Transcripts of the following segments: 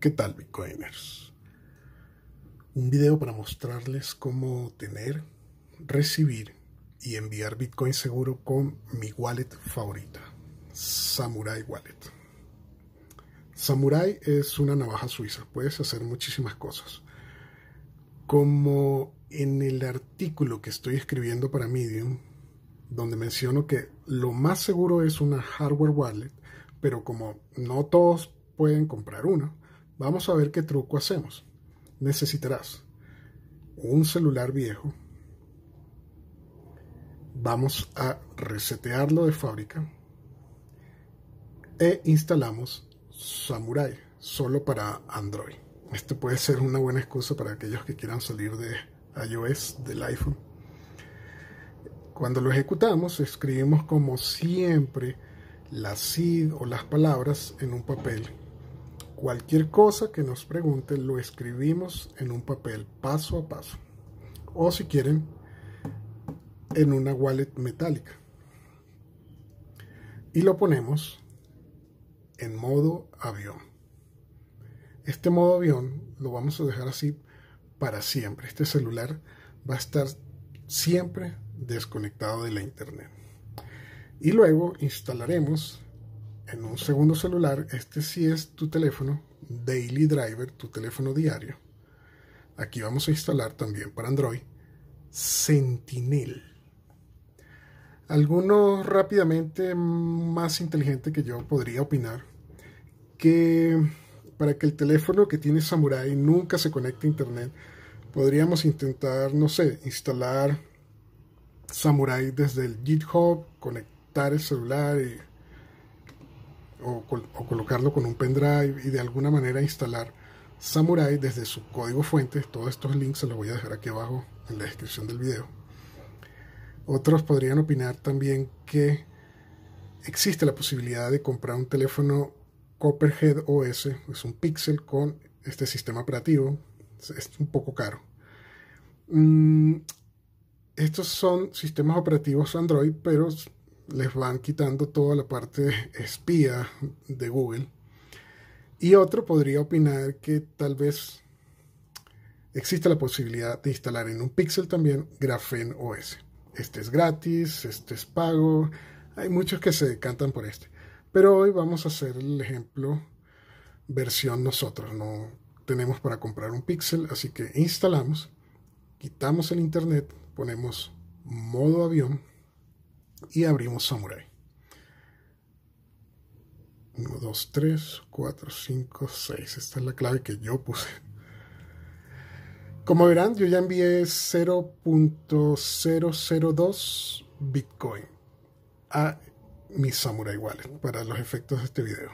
¿Qué tal Bitcoiners? Un video para mostrarles cómo tener, recibir y enviar Bitcoin seguro con mi wallet favorita, Samurai Wallet. Samurai es una navaja suiza, puedes hacer muchísimas cosas. Como en el artículo que estoy escribiendo para Medium, donde menciono que lo más seguro es una hardware wallet, pero como no todos pueden comprar una, Vamos a ver qué truco hacemos. Necesitarás un celular viejo. Vamos a resetearlo de fábrica. E instalamos Samurai solo para Android. Esto puede ser una buena excusa para aquellos que quieran salir de iOS, del iPhone. Cuando lo ejecutamos, escribimos como siempre la SID o las palabras en un papel Cualquier cosa que nos pregunten lo escribimos en un papel paso a paso. O si quieren, en una wallet metálica. Y lo ponemos en modo avión. Este modo avión lo vamos a dejar así para siempre. Este celular va a estar siempre desconectado de la internet. Y luego instalaremos en un segundo celular, este sí es tu teléfono Daily Driver, tu teléfono diario. Aquí vamos a instalar también para Android Sentinel. alguno rápidamente más inteligente que yo podría opinar que para que el teléfono que tiene Samurai nunca se conecte a internet, podríamos intentar, no sé, instalar Samurai desde el GitHub, conectar el celular y o, colocarlo con un pendrive y de alguna manera instalar Samurai desde su código fuente. Todos estos links se los voy a dejar aquí abajo en la descripción del video. Otros podrían opinar también que existe la posibilidad de comprar un teléfono Copperhead OS, es un Pixel con este sistema operativo, es un poco caro. Mm, estos son sistemas operativos Android, pero les van quitando toda la parte espía de Google. Y otro podría opinar que tal vez existe la posibilidad de instalar en un Pixel también Graphene OS. Este es gratis, este es pago, hay muchos que se decantan por este. Pero hoy vamos a hacer el ejemplo versión nosotros, no tenemos para comprar un Pixel, así que instalamos, quitamos el internet, ponemos modo avión y abrimos Samurai. 1, 2, 3, 4, 5, 6. Esta es la clave que yo puse. Como verán, yo ya envié 0.002 Bitcoin a mi Samurai Wallet para los efectos de este video.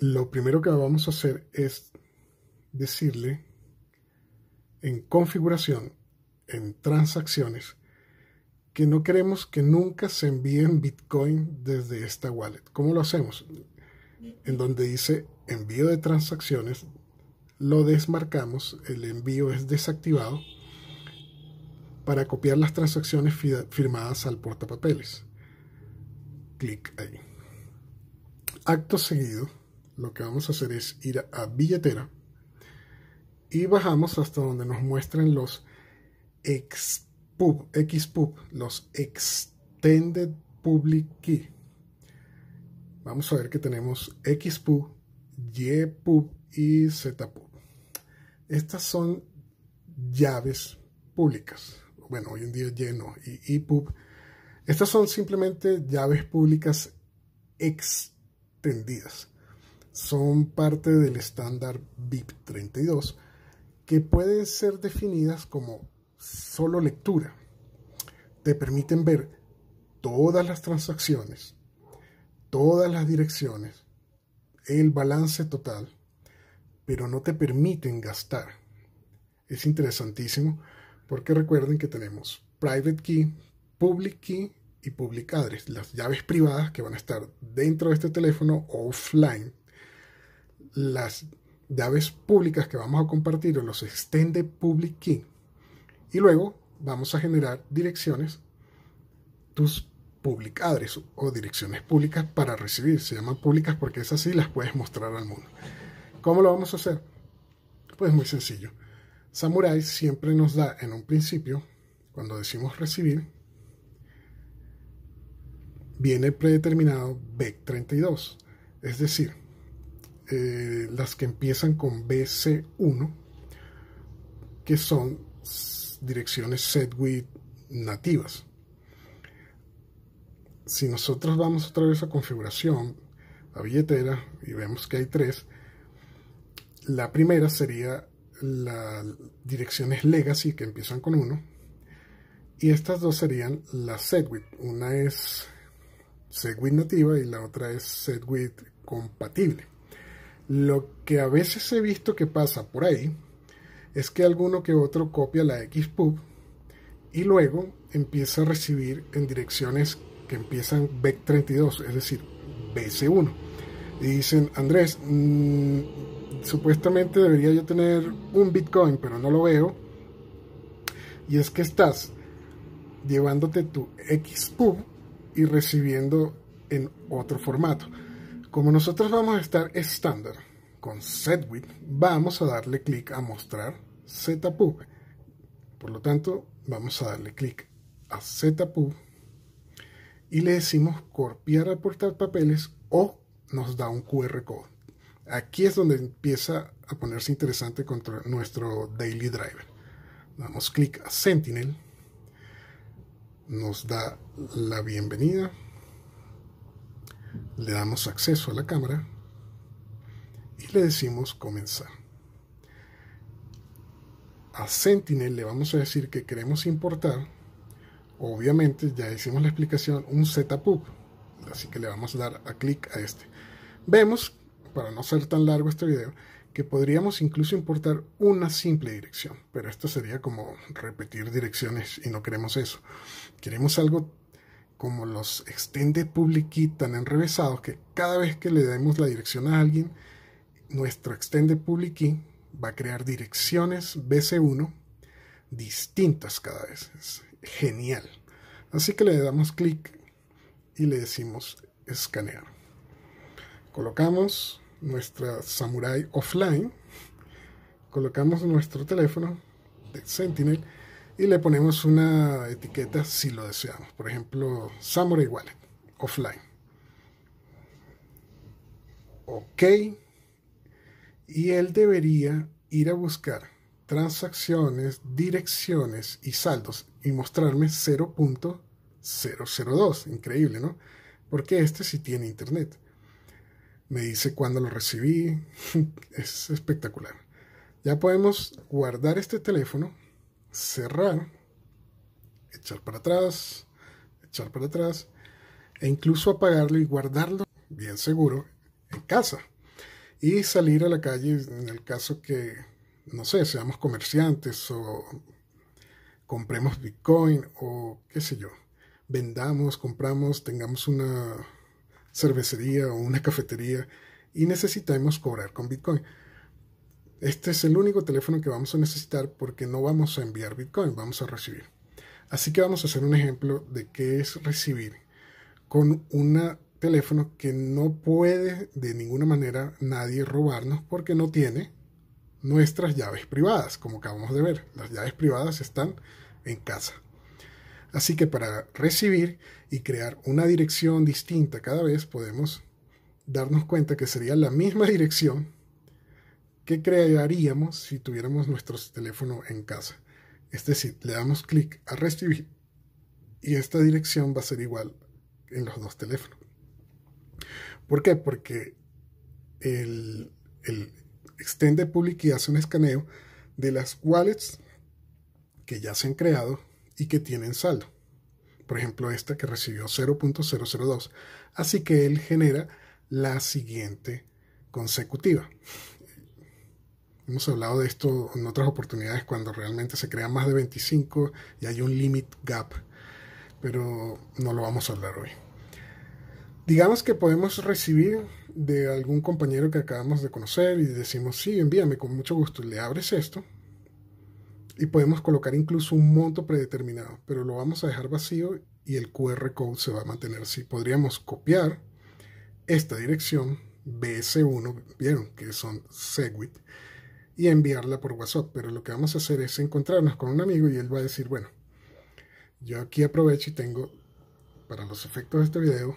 Lo primero que vamos a hacer es decirle en configuración, en transacciones, que no queremos que nunca se envíen Bitcoin desde esta wallet. ¿Cómo lo hacemos? En donde dice envío de transacciones, lo desmarcamos, el envío es desactivado para copiar las transacciones firmadas al portapapeles. Clic ahí. Acto seguido, lo que vamos a hacer es ir a billetera y bajamos hasta donde nos muestran los pub, xpub, los extended public key. Vamos a ver que tenemos xpub, ypub y zpub. Estas son llaves públicas. Bueno, hoy en día lleno y YPUB. Estas son simplemente llaves públicas extendidas. Son parte del estándar BIP32 que pueden ser definidas como solo lectura te permiten ver todas las transacciones, todas las direcciones, el balance total, pero no te permiten gastar. Es interesantísimo porque recuerden que tenemos private key, public key y public address, las llaves privadas que van a estar dentro de este teléfono offline. Las llaves públicas que vamos a compartir o los extended public key y luego vamos a generar direcciones, tus public o direcciones públicas para recibir. Se llaman públicas porque es así, las puedes mostrar al mundo. ¿Cómo lo vamos a hacer? Pues muy sencillo. Samurai siempre nos da en un principio, cuando decimos recibir, viene predeterminado b 32 Es decir, eh, las que empiezan con BC1, que son direcciones SegWit nativas. Si nosotros vamos otra vez a configuración, a billetera, y vemos que hay tres, la primera sería las direcciones legacy que empiezan con uno... y estas dos serían las SegWit. Una es SegWit nativa y la otra es SegWit compatible. Lo que a veces he visto que pasa por ahí es que alguno que otro copia la XPub y luego empieza a recibir en direcciones que empiezan BEC32, es decir, BC1. Y dicen, Andrés, mm, supuestamente debería yo tener un Bitcoin, pero no lo veo. Y es que estás llevándote tu XPub y recibiendo en otro formato. Como nosotros vamos a estar estándar con SetWit, vamos a darle clic a mostrar zpub. Por lo tanto, vamos a darle clic a zpub y le decimos copiar portar papeles o nos da un QR code. Aquí es donde empieza a ponerse interesante contra nuestro Daily Driver. Damos clic a Sentinel. Nos da la bienvenida. Le damos acceso a la cámara y le decimos comenzar a Sentinel le vamos a decir que queremos importar, obviamente ya hicimos la explicación, un zpub. Así que le vamos a dar a clic a este. Vemos, para no ser tan largo este video, que podríamos incluso importar una simple dirección, pero esto sería como repetir direcciones y no queremos eso. Queremos algo como los extended public key tan enrevesados que cada vez que le demos la dirección a alguien, nuestro extended public key va a crear direcciones BC1 distintas cada vez. genial. Así que le damos clic y le decimos escanear. Colocamos nuestra Samurai offline, colocamos nuestro teléfono de Sentinel y le ponemos una etiqueta si lo deseamos. Por ejemplo, Samurai Wallet offline. OK y él debería ir a buscar transacciones, direcciones y saldos y mostrarme 0.002. Increíble, ¿no? Porque este sí tiene internet. Me dice cuándo lo recibí. es espectacular. Ya podemos guardar este teléfono, cerrar, echar para atrás, echar para atrás e incluso apagarlo y guardarlo bien seguro en casa y salir a la calle en el caso que, no sé, seamos comerciantes o compremos Bitcoin o qué sé yo, vendamos, compramos, tengamos una cervecería o una cafetería y necesitamos cobrar con Bitcoin. Este es el único teléfono que vamos a necesitar porque no vamos a enviar Bitcoin, vamos a recibir. Así que vamos a hacer un ejemplo de qué es recibir con una teléfono que no puede de ninguna manera nadie robarnos porque no tiene nuestras llaves privadas, como acabamos de ver. Las llaves privadas están en casa. Así que para recibir y crear una dirección distinta cada vez podemos darnos cuenta que sería la misma dirección que crearíamos si tuviéramos nuestro teléfono en casa. Es decir, le damos clic a recibir y esta dirección va a ser igual en los dos teléfonos. ¿Por qué? Porque el, el Extended Public hace un escaneo de las wallets que ya se han creado y que tienen saldo. Por ejemplo, esta que recibió 0.002. Así que él genera la siguiente consecutiva. Hemos hablado de esto en otras oportunidades cuando realmente se crean más de 25 y hay un limit gap, pero no lo vamos a hablar hoy. Digamos que podemos recibir de algún compañero que acabamos de conocer y decimos, sí, envíame con mucho gusto, le abres esto y podemos colocar incluso un monto predeterminado, pero lo vamos a dejar vacío y el QR code se va a mantener si Podríamos copiar esta dirección BS1, vieron que son Segwit, y enviarla por WhatsApp, pero lo que vamos a hacer es encontrarnos con un amigo y él va a decir, bueno, yo aquí aprovecho y tengo, para los efectos de este video,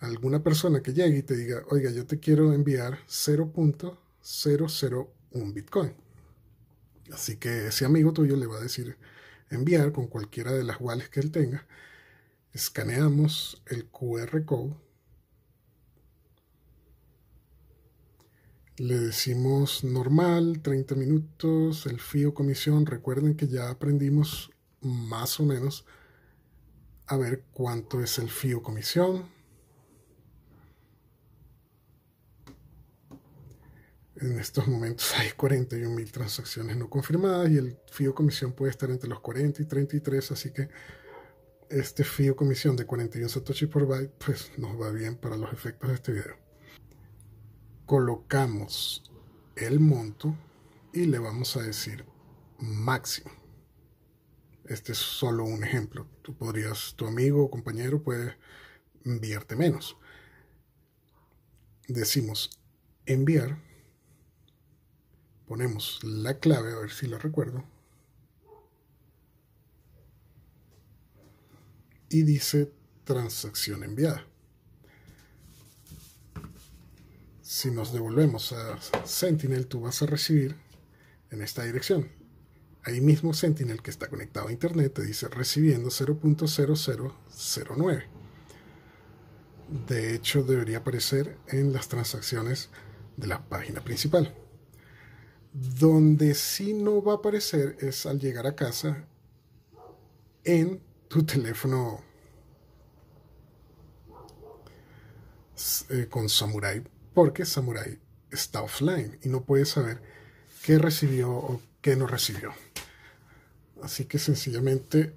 alguna persona que llegue y te diga, oiga, yo te quiero enviar 0.001 Bitcoin. Así que ese amigo tuyo le va a decir enviar con cualquiera de las wallets que él tenga. Escaneamos el QR code. Le decimos normal, 30 minutos, el fio comisión. Recuerden que ya aprendimos más o menos a ver cuánto es el fio comisión. En estos momentos hay mil transacciones no confirmadas y el fío comisión puede estar entre los 40 y 33, así que este fío comisión de 41 satoshi por byte pues nos va bien para los efectos de este video. Colocamos el monto y le vamos a decir máximo. Este es solo un ejemplo. Tú podrías, tu amigo o compañero puede enviarte menos. Decimos enviar ponemos la clave, a ver si lo recuerdo. Y dice transacción enviada. Si nos devolvemos a Sentinel, tú vas a recibir en esta dirección. Ahí mismo Sentinel que está conectado a Internet te dice recibiendo 0.0009. De hecho, debería aparecer en las transacciones de la página principal. Donde sí no va a aparecer es al llegar a casa en tu teléfono eh, con Samurai, porque Samurai está offline y no puedes saber qué recibió o qué no recibió. Así que sencillamente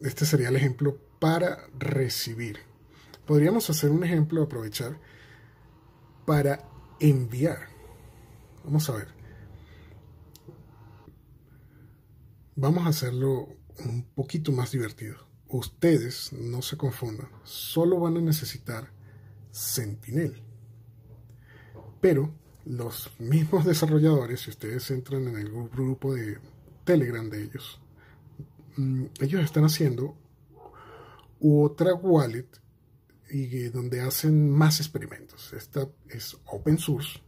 este sería el ejemplo para recibir. Podríamos hacer un ejemplo, aprovechar, para enviar. Vamos a ver. Vamos a hacerlo un poquito más divertido. Ustedes no se confundan, solo van a necesitar Sentinel. Pero los mismos desarrolladores, si ustedes entran en el grupo de Telegram de ellos, mm, ellos están haciendo otra wallet y eh, donde hacen más experimentos. Esta es open source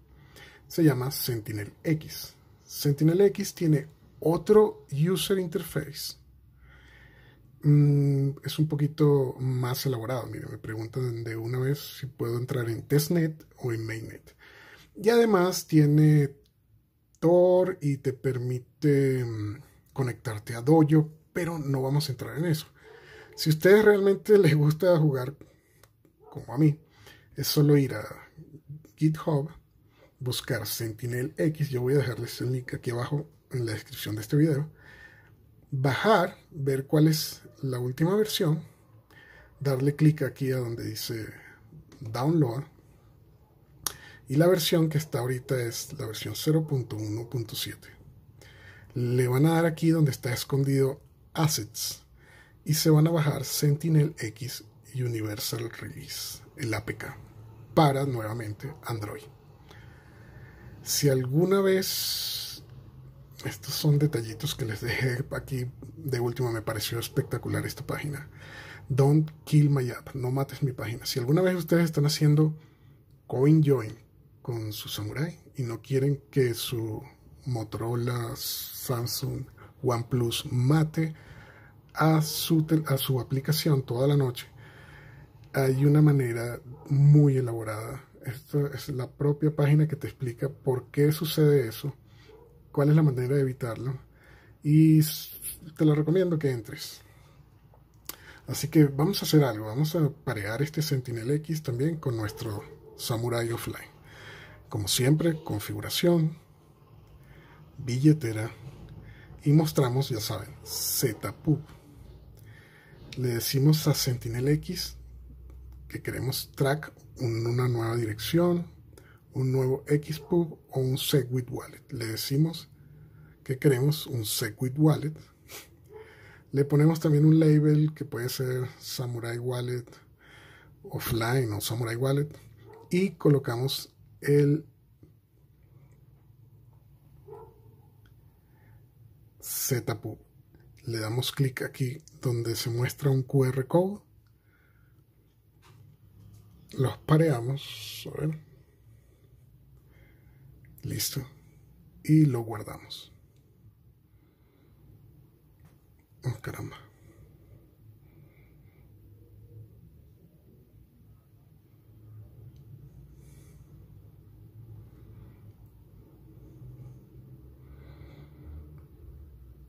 se llama Sentinel X. Sentinel X tiene otro user interface. Mm, es un poquito más elaborado. Mira, me preguntan de una vez si puedo entrar en testnet o en mainnet. Y además tiene Tor y te permite mm, conectarte a Dojo, pero no vamos a entrar en eso. Si a ustedes realmente les gusta jugar como a mí, es solo ir a GitHub buscar Sentinel X. Yo voy a dejarles el link aquí abajo en la descripción de este video. Bajar, ver cuál es la última versión. Darle clic aquí a donde dice Download. Y la versión que está ahorita es la versión 0.1.7. Le van a dar aquí donde está escondido Assets. Y se van a bajar Sentinel X Universal Release, el APK, para nuevamente Android. Si alguna vez, estos son detallitos que les dejé aquí de último, me pareció espectacular esta página. Don't kill my app, no mates mi página. Si alguna vez ustedes están haciendo coin join con su Samurai y no quieren que su Motorola, Samsung, OnePlus mate a su, a su aplicación toda la noche, hay una manera muy elaborada esto es la propia página que te explica por qué sucede eso, cuál es la manera de evitarlo y te lo recomiendo que entres. Así que vamos a hacer algo, vamos a parear este Sentinel X también con nuestro Samurai Offline. Como siempre, configuración, billetera y mostramos, ya saben, ZPub. Le decimos a Sentinel X que queremos track, una nueva dirección, un nuevo Xpub o un Segwit Wallet. Le decimos que queremos un Segwit Wallet. Le ponemos también un label que puede ser Samurai Wallet offline o Samurai Wallet y colocamos el ZPub. Le damos clic aquí donde se muestra un QR code los pareamos, a Listo. Y lo guardamos. Oh, caramba.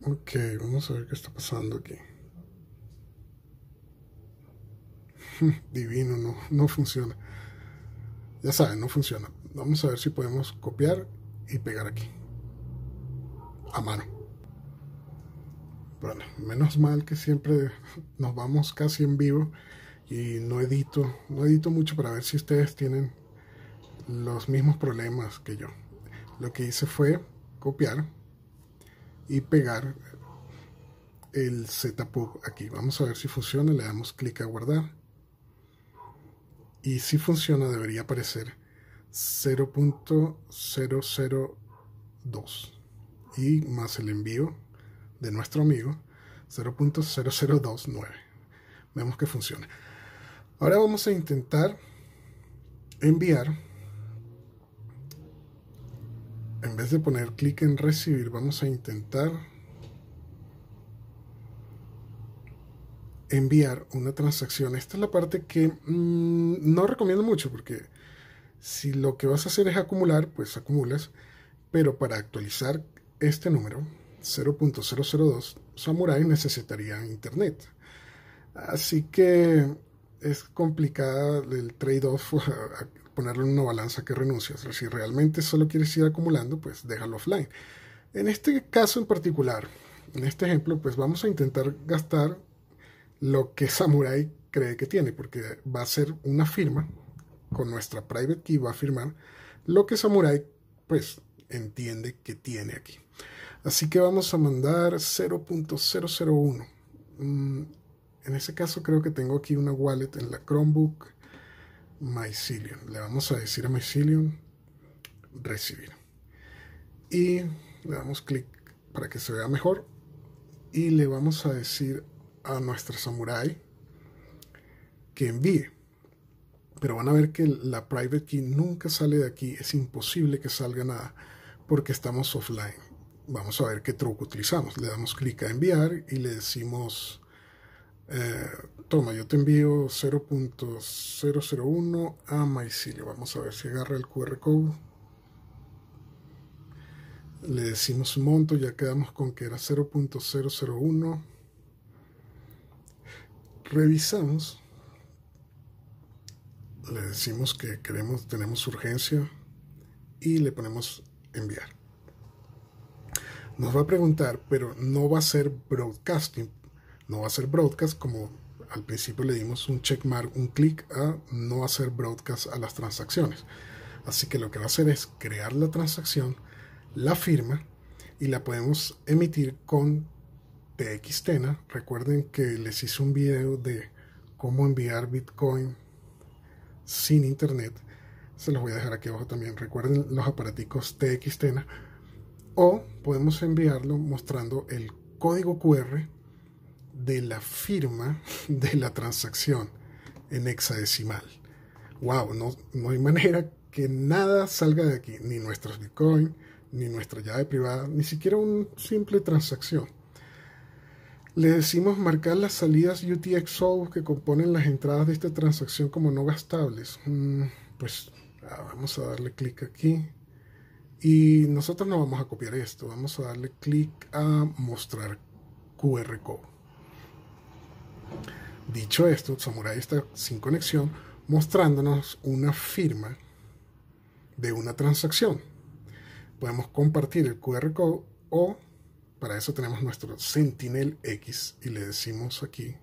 Ok, vamos a ver qué está pasando aquí. divino, no, funciona. Ya saben, no funciona. Vamos a ver si podemos copiar y pegar aquí. A mano. Bueno, menos mal que siempre nos vamos casi en vivo y no edito, no edito mucho para ver si ustedes tienen los mismos problemas que yo. Lo que hice fue copiar y pegar el Z-Pug aquí. Vamos a ver si funciona, le damos clic a guardar y si funciona debería aparecer 0.002 y más el envío de nuestro amigo 0.0029 vemos que funciona ahora vamos a intentar enviar en vez de poner clic en recibir vamos a intentar enviar una transacción. Esta es la parte que mm, no recomiendo mucho porque si lo que vas a hacer es acumular, pues acumulas. Pero para actualizar este número, 0.002, Samurai necesitaría Internet. Así que es complicada el trade-off ponerlo en una balanza que renuncias. Si realmente solo quieres ir acumulando, pues déjalo offline. En este caso en particular, en este ejemplo, pues vamos a intentar gastar lo que Samurai cree que tiene, porque va a ser una firma, con nuestra private key va a firmar lo que Samurai pues entiende que tiene aquí. Así que vamos a mandar 0.001. Mm, en ese caso creo que tengo aquí una wallet en la Chromebook Mycelium. Le vamos a decir a Mycelium recibir. Y le damos clic para que se vea mejor. Y le vamos a decir a nuestro samurai que envíe. Pero van a ver que la private key nunca sale de aquí. Es imposible que salga nada porque estamos offline. Vamos a ver qué truco utilizamos. Le damos clic a enviar y le decimos, eh, toma, yo te envío 0.001 a MyCilio. Vamos a ver si agarra el QR code. Le decimos monto, ya quedamos con que era 0.001 revisamos, le decimos que queremos, tenemos urgencia y le ponemos enviar. Nos va a preguntar, pero no va a ser broadcasting, no va a ser broadcast como al principio le dimos un checkmark, un clic a no hacer broadcast a las transacciones. Así que lo que va a hacer es crear la transacción, la firma y la podemos emitir con TXTena. Recuerden que les hice un video de cómo enviar Bitcoin sin internet. Se los voy a dejar aquí abajo también. Recuerden los aparaticos TXTena. O podemos enviarlo mostrando el código QR de la firma de la transacción en hexadecimal. ¡Wow! No, no hay manera que nada salga de aquí. Ni nuestros Bitcoin, ni nuestra llave privada, ni siquiera una simple transacción. Le decimos marcar las salidas UTXO que componen las entradas de esta transacción como no gastables. Mm, pues ah, vamos a darle clic aquí. Y nosotros no vamos a copiar esto. Vamos a darle clic a mostrar QR Code. Dicho esto, Samurai está sin conexión mostrándonos una firma de una transacción. Podemos compartir el QR Code o para eso tenemos nuestro Sentinel X y le decimos aquí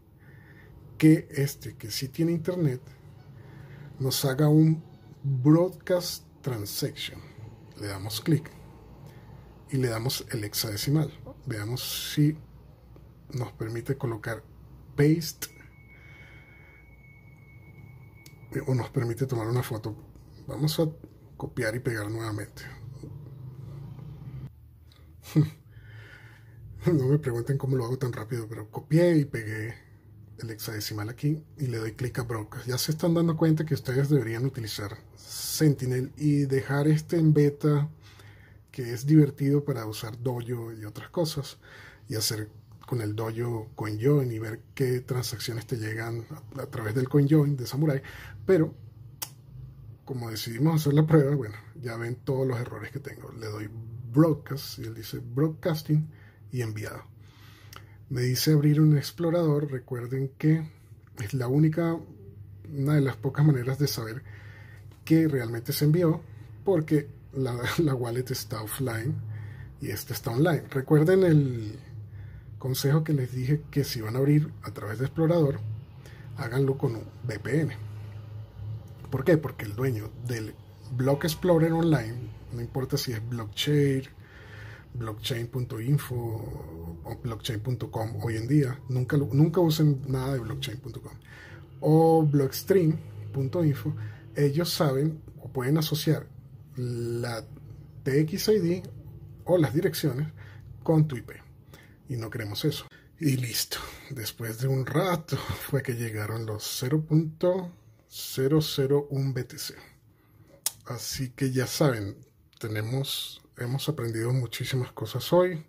que este que sí tiene internet nos haga un broadcast transaction. Le damos clic y le damos el hexadecimal. Veamos si nos permite colocar paste o nos permite tomar una foto. Vamos a copiar y pegar nuevamente. no me pregunten cómo lo hago tan rápido, pero copié y pegué el hexadecimal aquí y le doy clic a Broadcast. Ya se están dando cuenta que ustedes deberían utilizar Sentinel y dejar este en beta, que es divertido para usar Dojo y otras cosas, y hacer con el Dojo CoinJoin y ver qué transacciones te llegan a, a través del CoinJoin de Samurai. Pero, como decidimos hacer la prueba, bueno, ya ven todos los errores que tengo. Le doy Broadcast y él dice Broadcasting y enviado. Me dice abrir un explorador, recuerden que es la única, una de las pocas maneras de saber que realmente se envió, porque la, wallet está offline y esta está online. Recuerden el consejo que les dije que si van a abrir a través de explorador, háganlo con un VPN. ¿Por qué? Porque el dueño del Block Explorer Online, no importa si es Blockchain, blockchain.info o blockchain.com hoy en día. Nunca, nunca usen nada de blockchain.com o blockstream.info. Ellos saben o pueden asociar la TXID o las direcciones con tu IP. Y no queremos eso. Y listo. Después de un rato fue que llegaron los 0.001 BTC. Así que ya saben, tenemos hemos aprendido muchísimas cosas hoy.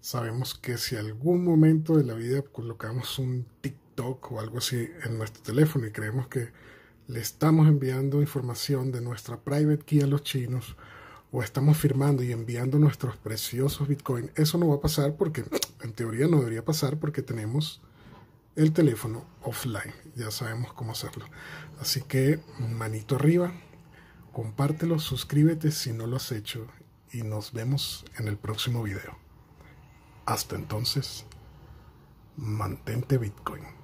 Sabemos que si algún momento de la vida colocamos un TikTok o algo así en nuestro teléfono y creemos que le estamos enviando información de nuestra private key a los chinos o estamos firmando y enviando nuestros preciosos Bitcoin, eso no va a pasar porque en teoría no debería pasar porque tenemos el teléfono offline. Ya sabemos cómo hacerlo. Así que manito arriba, compártelo, suscríbete si no lo has hecho y nos vemos en el próximo video. Hasta entonces, mantente Bitcoin.